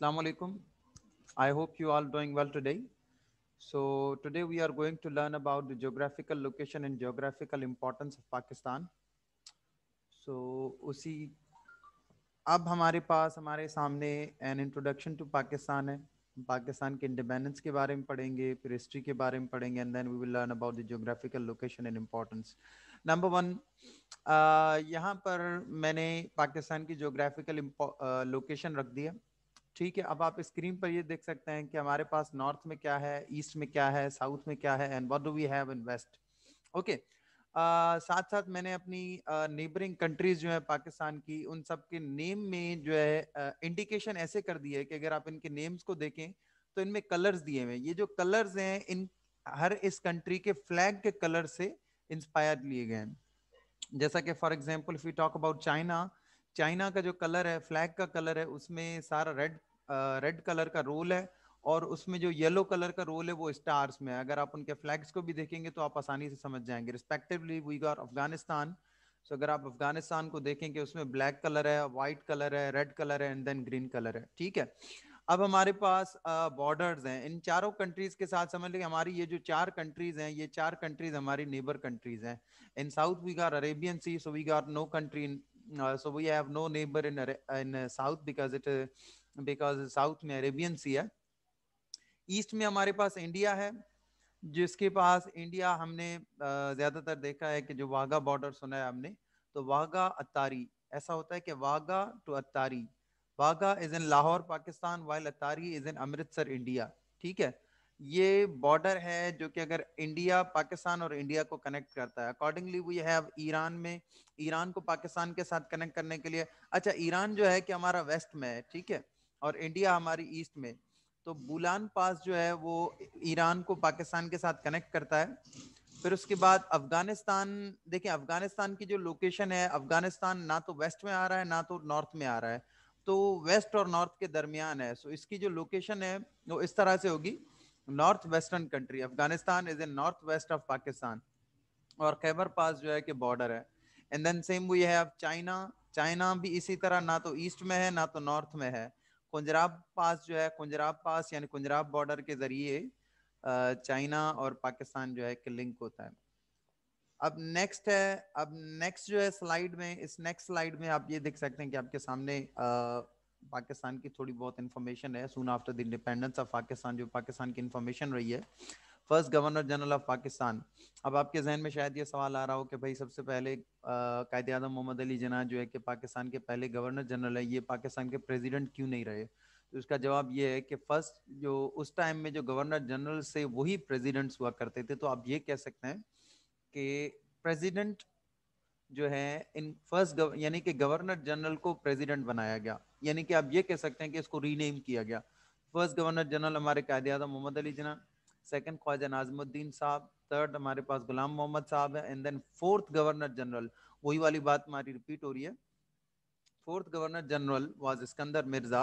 Assalamu alaikum. I hope you all doing well today. So today we are going to learn about the geographical location and geographical importance of Pakistan. So usi ab hamare paas hamare samne an introduction to Pakistan है pakistan ke independence ke bare mein padhenge फिर history ke bare mein padhenge and then we will learn about the geographical location and importance number one यहाँ पर मैंने पाकिस्तान की geographical location रख दिया ठीक है अब आप स्क्रीन पर ये देख सकते हैं कि हमारे पास नॉर्थ में क्या है ईस्ट में क्या है साउथ में क्या है and what do we have in west okay साथ साथ मैंने अपनी नेबरिंग uh, कंट्रीज जो है पाकिस्तान की उन सब के नेम में जो है इंडिकेशन uh, ऐसे कर दिए कि अगर आप इनके नेम्स को देखें तो इनमें कलर्स दिए हुए ये जो कलर्स हैं इन हर इस कंट्री के फ्लैग के कलर से इंस्पायर लिए गए हैं जैसा कि for example if you talk about China China का जो कलर है फ्लैग का कलर है उसमें सारा रेड रेड कलर का रोल है और उसमें जो येलो कलर का रोल है वो स्टार्स में है अगर आप उनके फ्लैग्स को भी देखेंगे तो आप आसानी से समझ जाएंगे respectively we got Afghanistan so अगर आप अफगानिस्तान को देखेंगे उसमें ब्लैक कलर है वाइट कलर है रेड कलर है एंड देन ग्रीन कलर है ठीक है अब हमारे पास बॉर्डर्स हैं इन चारों कंट्रीज के साथ समझ लीजिए हमारी ये जो चार कंट्रीज हैं ये चार कंट्रीज हमारी नेबर कंट्रीज हैं in south we got Arabian Sea so we got no country so we have no neighbour in in south because it because south में अरेबियन सी है ईस्ट में हमारे पास इंडिया है जिसके पास इंडिया हमने ज़्यादातर देखा है कि जो वाघा बॉर्डर सुना है हमने तो वाघा अतारी ऐसा होता है कि Wagah to Attari Wagah is in Lahore Pakistan while Attari is in Amritsar India ठीक है ये बॉर्डर है जो कि अगर इंडिया पाकिस्तान और इंडिया को कनेक्ट करता है अकॉर्डिंगली वी हैव ईरान में ईरान को पाकिस्तान के साथ कनेक्ट करने के लिए अच्छा ईरान जो है कि हमारा वेस्ट में है ठीक है और इंडिया हमारी ईस्ट में तो बुलान पास जो है वो ईरान को पाकिस्तान के साथ कनेक्ट करता है फिर उसके बाद अफगानिस्तान देखिए अफगानिस्तान की जो लोकेशन है अफगानिस्तान ना तो वेस्ट में आ रहा है ना तो नॉर्थ में आ रहा है तो वेस्ट और नॉर्थ के दरमियान है सो इसकी जो लोकेशन है वो इस तरह से होगी north western country Afghanistan is in north west of Pakistan और खैबर पास जो है कि बॉर्डर है and then same we have China China भी इसी तरह ना तो ईस्ट में है ना तो नॉर्थ में है कुंजराब पास जो है कुंजराब पास यानी कुंजराब बॉर्डर के जरिए चाइना और पाकिस्तान जो है कि लिंक होता है अब नेक्स्ट है अब नेक्स्ट जो है स्लाइड में इस नेक्स्ट स्लाइड में आप ये देख सकते हैं कि आपके सामने आ, पाकिस्तान की थोड़ी बहुत इन्फॉर्मेशन है soon after the independence of Pakistan जो पाकिस्तान की इन्फॉर्मेशन रही है first governor general of Pakistan अब आपके जहन में शायद ये सवाल आ रहा हो कि भाई सबसे पहले कायद अजम मोहम्मद अली जना जो है कि पाकिस्तान के पहले गवर्नर जनरल है ये पाकिस्तान के प्रेसिडेंट क्यों नहीं रहे तो उसका जवाब ये है कि फर्स्ट जो उस टाइम में जो गवर्नर जनरल से वही प्रेजिडेंट्स हुआ करते थे तो आप ये कह सकते हैं कि प्रेजिडेंट जो है इन फर्स्ट यानी कि गवर्नर जनरल को प्रेजिडेंट बनाया गया यानी कि आप ये कह सकते हैं कि इसको रीनेम किया गया फर्स्ट गवर्नर जनरल हमारे कायद अजम मोहम्मद अली जना सेकेंड ख्वाजा नाजमुद्दीन साहब थर्ड हमारे पास गुलाम मोहम्मद साहब है and then fourth governor general वही वाली बात हमारी रिपीट हो रही है fourth governor general was Iskander Mirza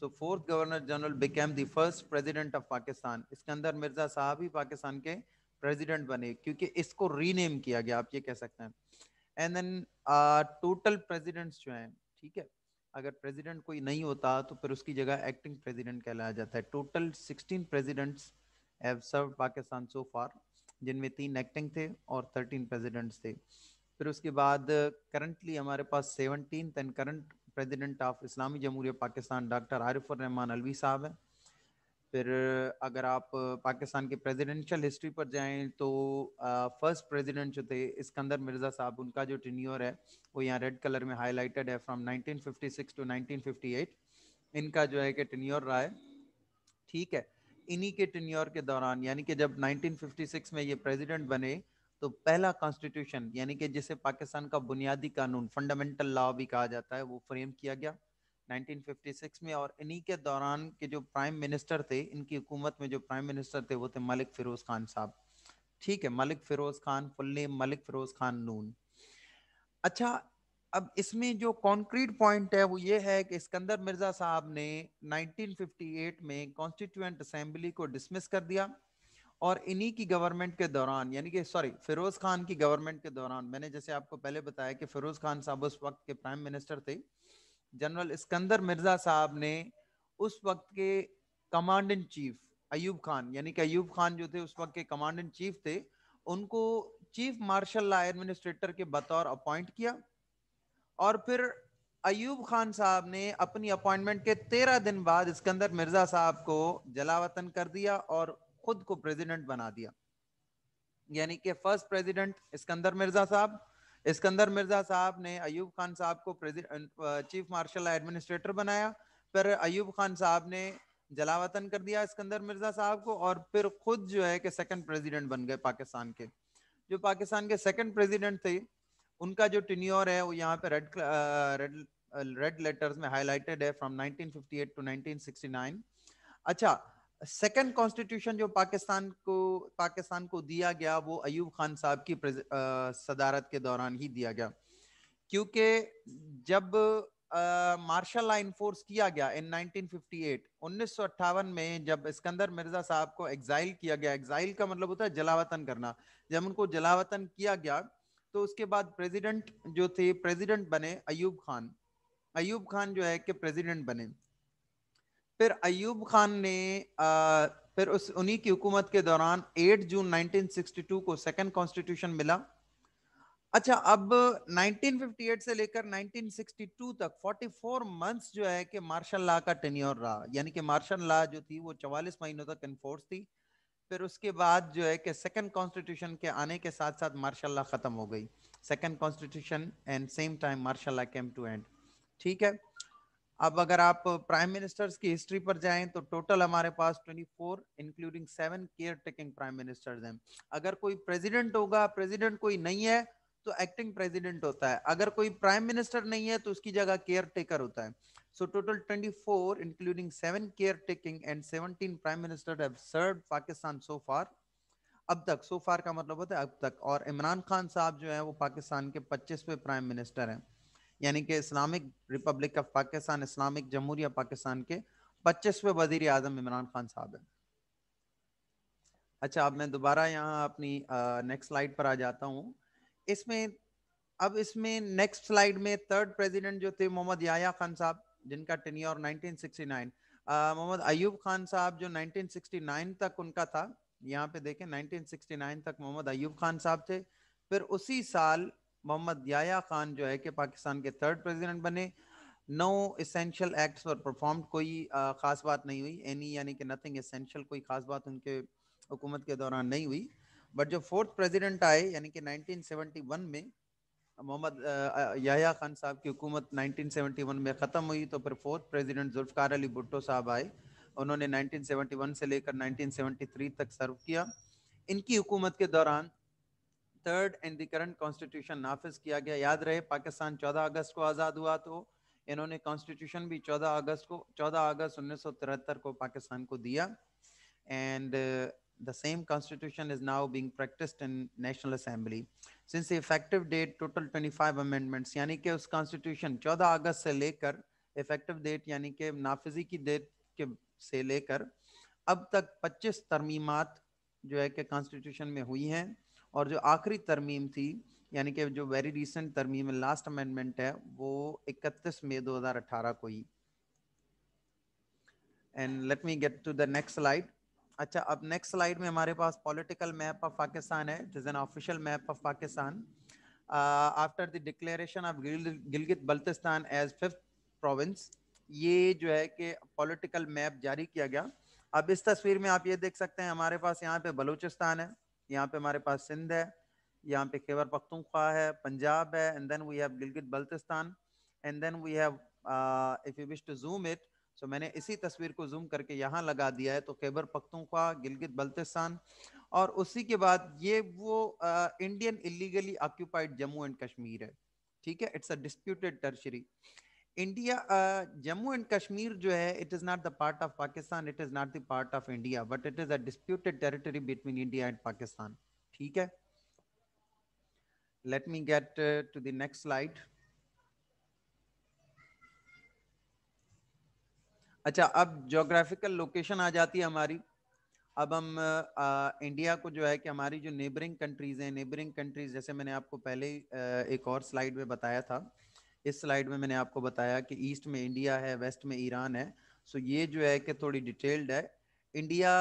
so fourth governor general became first president of Pakistan Iskander Mirza sahab ही पाकिस्तान के प्रेसिडेंट बने क्योंकि इसको रीनेम किया गया आप ये कह सकते हैं एंड देन टोटल प्रेजिडेंट्स जो है ठीक है अगर प्रेजिडेंट कोई नहीं होता तो फिर उसकी जगह एक्टिंग प्रेजिडेंट कहलाया जाता है total 16 presidents have serve Pakistan so far जिनमें तीन एक्टिंग थे और थर्टीन प्रेजिडेंट्स थे फिर उसके बाद करंटली हमारे पास seventeen and current president of Islami Jamhuriya Pakistan doctor Arifur Rehman Alvi sahab हैं फिर अगर आप पाकिस्तान के प्रेसिडेंशियल हिस्ट्री पर जाएं तो फर्स्ट प्रेसिडेंट जो थे इसकंदर मिर्ज़ा साहब उनका जो टिन्योर है वो यहाँ रेड कलर में लाइटेड है फ्रॉम 1956 टू 1958 इनका जो है कि टिन्योर रहा है ठीक है इन्हीं के टिन्योर के दौरान यानी कि जब 1956 में ये प्रेसिडेंट बने तो पहला कॉन्स्टिट्यूशन यानी कि जिसे पाकिस्तान का बुनियादी कानून फंडामेंटल लॉ भी कहा जाता है वो फ्रेम किया गया 1956 में और इन्हीं के दौरान के जो प्राइम मिनिस्टर थे इनकी हुकूमत में जो प्राइम मिनिस्टर थे वो थे मलिक फिरोज खान साहब ठीक है मलिक फिरोज खान फुल नेम मलिक फिरोज खान नून अच्छा अब इसमें जो कॉन्क्रीट पॉइंट है वो ये है कि सिकंदर मिर्जा साहब ने 1958 में कॉन्स्टिट्यूएंट असेंबली को डिसमिस कर दिया और इन्हीं की गवर्नमेंट के दौरान यानी कि सॉरी फिरोज खान की गवर्नमेंट के दौरान मैंने जैसे आपको पहले बताया कि फिरोज खान साहब उस वक्त के प्राइम मिनिस्टर थे जनरल इस्कंदर मिर्जा साहब ने उस वक्त के command in chief Ayub Khan यानी कि अयूब खान जो थे उस वक्त के कमांड इन चीफ थे उनको चीफ मार्शल एडमिनिस्ट्रेटर के बतौर अपॉइंट किया और फिर अयूब खान साहब ने अपनी अपॉइंटमेंट के तेरह दिन बाद इसकंदर मिर्जा साहब को जलावतन कर दिया और खुद को प्रेसिडेंट बना दिया यानी कि फर्स्ट प्रेसिडेंट इसकंदर मिर्जा साहब इसकंदर मिर्जा साहब ने अयूब खान साहब को अं, चीफ मार्शल एडमिनिस्ट्रेटर बनाया फिर अयूब खान साहब ने जलावतन कर दिया इसकंदर मिर्जा साहब को और फिर खुद जो है कि सेकंड प्रेसिडेंट बन गए पाकिस्तान के जो पाकिस्तान के सेकंड प्रेसिडेंट थे उनका जो टिन्योर है वो यहाँ पे रेड रेड रेड लेटर्स में हाईलाइटेड है फ्रॉम 1958 टू 1969 अच्छा सेकंड कॉन्स्टिट्यूशन जो पाकिस्तान को पाकिस्तान को दिया गया वो अयूब खान साहब की uh, सदारत के दौरान ही दिया गया क्योंकि जब मार्शल लॉ इन्फोर्स किया गया इन 1958 1958 में जब इसकंदर मिर्जा साहब को एग्जाइल किया गया एग्जाइल का मतलब होता है जलावतन करना जब उनको जलावतन किया गया तो उसके बाद प्रेसिडेंट जो थे प्रेसिडेंट बने अयूब खान अयूब खान जो है कि प्रेसिडेंट बने फिर अयूब खान ने आ, फिर उस उन्हीं की हुकूमत के दौरान 8 जून 1962 को सेकंड कॉन्स्टिट्यूशन मिला अच्छा अब 1958 से लेकर 1962 तक 44 मंथ्स जो है कि मार्शल लॉ का टेन्योर रहा यानी कि मार्शल लॉ जो थी वो 44 महीनों तक इन्फोर्स थी फिर उसके बाद जो है कि सेकंड कॉन्स्टिट्यूशन के आने के साथ साथ मार्शाला ख़त्म हो गई second constitution and same time martial law came to end ठीक है अब अगर आप प्राइम मिनिस्टर्स की हिस्ट्री पर जाएं तो टोटल हमारे पास 24 including seven caretaking prime ministers हैं अगर कोई प्रेसिडेंट होगा प्रेसिडेंट कोई नहीं है तो एक्टिंग प्रेसिडेंट होता है अगर कोई प्राइम मिनिस्टर नहीं है तो उसकी जगह केयर टेकर होता है so total 24 including 7 caretaking and 17 prime minister have serve Pakistan so far अब तक सो so फार का मतलब होता है अब तक और इमरान खान साहब जो है वो पाकिस्तान के 25वें प्राइम मिनिस्टर हैं यानी कि Islamic Republic of Pakistan Islamic Jamhuri Pakistan के 25वें वजीर आजम इमरान खान साहब हैं अच्छा अब मैं दोबारा यहाँ अपनी नेक्स्ट स्लाइड पर आ जाता हूँ इसमें अब इसमें नेक्स्ट स्लाइड में थर्ड प्रेसिडेंट जो थे मोहम्मद याया खान साहब जिनका टेन्योर 1969 मोहम्मद अयूब खान साहब जो 1969 तक उनका था यहाँ पे देखें 1969 तक मोहम्मद अयूब खान साहब थे फिर उसी साल मोहम्मद याया खान जो है कि पाकिस्तान के थर्ड प्रेसिडेंट बने नो इसेंशियल एक्ट्स पर परफॉर्म कोई ख़ास बात नहीं हुई एनी यानी कि नथिंग इसेंशियल कोई ख़ास बात उनके हुकूमत के दौरान नहीं हुई बट जो फोर्थ प्रेसिडेंट आए यानी कि 1971 में मोहम्मद याया खान साहब की हुकूमत 1971 में ख़त्म हुई तो फिर फोर्थ प्रेसिडेंट जुल्फकार अली भुट्टो साहब आए उन्होंने 1971 से लेकर 1973 तक सर्व किया इनकी हुकूमत के दौरान third and the current constitution नाफिज किया गया याद रहे पाकिस्तान 14 अगस्त को आज़ाद हुआ तो इन्होंने कॉन्स्टिट्यूशन भी 14 अगस्त को 14 अगस्त उन्नीस को पाकिस्तान को दिया and the same constitution is now being practiced in National Assembly. Since the effective date, total 25 amendments, yani ke us constitution 14 august se lekar effective date yani ke nafizi ki date ke se lekar ab tak 25 तरमीमात jo hai ke constitution में हुई हैं और जो आखिरी तरमीम थी यानी कि जो वेरी रिसेंट तरमीम last amendment hai wo 31 may 2018 ko hi and let me get to the next slide अच्छा अब नेक्स्ट स्लाइड में हमारे पास पॉलिटिकल मैप ऑफ पाकिस्तान है it an official map of Pakistan after the declaration of Gilgit Baltistan as fifth province ये जो है कि पॉलिटिकल मैप जारी किया गया अब इस तस्वीर में आप ये देख सकते हैं हमारे पास यहाँ पे बलूचिस्तान है यहाँ पे हमारे पास सिंध है यहाँ पे खेबर पख्तूनख्वा है पंजाब है and then we have Gilgit Baltistan and then we have if you wish to zoom it so तो मैंने इसी तस्वीर को जूम करके यहाँ लगा दिया है तो खैबर पख्तूखा गिलगित बल्तिस्तान और उसी के बाद ये वो आ, Indian illegally occupied Jammu and Kashmir है ठीक है it's a disputed territory India Jammu and Kashmir जो है it is not the part of Pakistan it is not the part of India but it is a disputed territory between India and Pakistan ठीक है let me get to the next slide अच्छा अब geographical location आ जाती है हमारी अब हम आ, India को जो है कि हमारी जो नेबरिंग कंट्रीज़ हैं नेबरिंग कंट्रीज़ जैसे मैंने आपको पहले एक और स्लाइड में बताया था इस स्लाइड में मैंने आपको बताया कि ईस्ट में इंडिया है वेस्ट में ईरान है सो ये जो है कि थोड़ी डिटेल्ड है India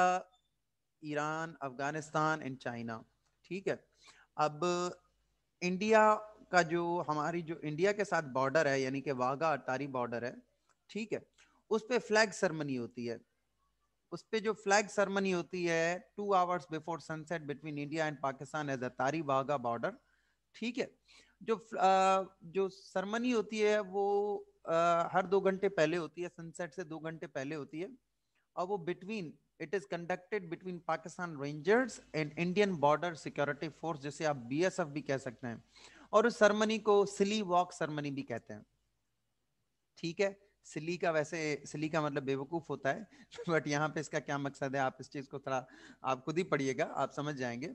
Iran Afghanistan and China ठीक है अब इंडिया का जो हमारी जो इंडिया के साथ बॉर्डर है यानी कि वाघा अटारी बॉर्डर है ठीक है उस पर फ्लैग सरमनी होती है उस पर जो फ्लैग सरमनी होती है two hours before sunset between India and Pakistan at Attari Wagah border ठीक है जो आ, जो सरमनी होती है वो आ, हर दो घंटे पहले होती है सनसेट से दो घंटे पहले होती है और वो between it is conducted between Pakistan rangers and Indian border security force जिसे आप बीएसएफ भी कह सकते हैं और उस सरमनी को सिली वॉक सरमनी भी कहते हैं ठीक है सिली का वैसे सिली का मतलब बेवकूफ होता है बट यहाँ पे इसका क्या मकसद है आप इस चीज को थोड़ा आप खुद ही पढ़िएगा आप समझ जाएंगे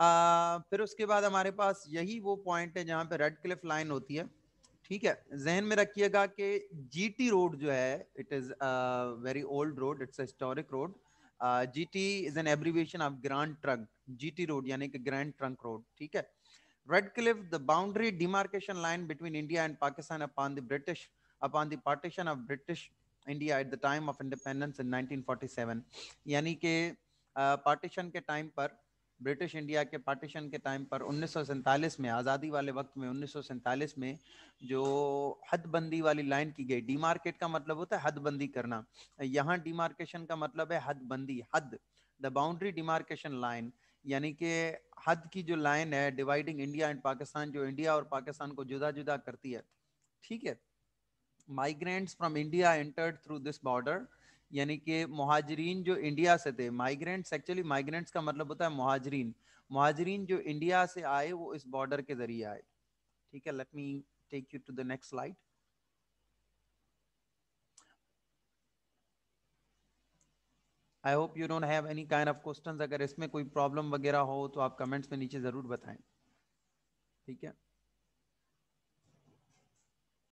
आ, फिर उसके बाद हमारे पास यही वो पॉइंट है जहाँ पे रेड क्लिफ लाइन होती है ठीक है जहन में रखिएगा कि जीटी रोड जो है it is very old road it's historic road G T is an abbreviation of grand trunk G T road यानी कि ग्रैंड ट्रंक रोड ठीक है Radcliffe the boundary demarcation line between India and Pakistan upon the British upon the partition of British India at the time of independence in 1947 यानी कि partition के time पर British India के partition के time पर उन्नीस में आज़ादी वाले वक्त में उन्नीस में जो हदबंदी वाली लाइन की गई डीमार्केट का मतलब होता है हदबंदी करना यहाँ डीमार्केशन का मतलब है हदबंदी हद द बाउंड्री डिमार्केशन लाइन यानी कि हद की जो लाइन है डिवाइडिंग इंडिया एंड पाकिस्तान जो इंडिया और पाकिस्तान को जुदा जुदा करती है ठीक है migrants from India entered through this border यानी कि महाजरीन जो इंडिया से थे माइग्रेंट्स एक्चुअली माइग्रेंट्स का मतलब होता है महाजरीन महाजरीन जो इंडिया से आए वो इस बॉर्डर के जरिए आए ठीक है let me take you to the next slide I hope you don't have any kind of questions अगर इसमें कोई प्रॉब्लम वगैरह हो तो आप कमेंट्स में नीचे ज़रूर बताएं ठीक है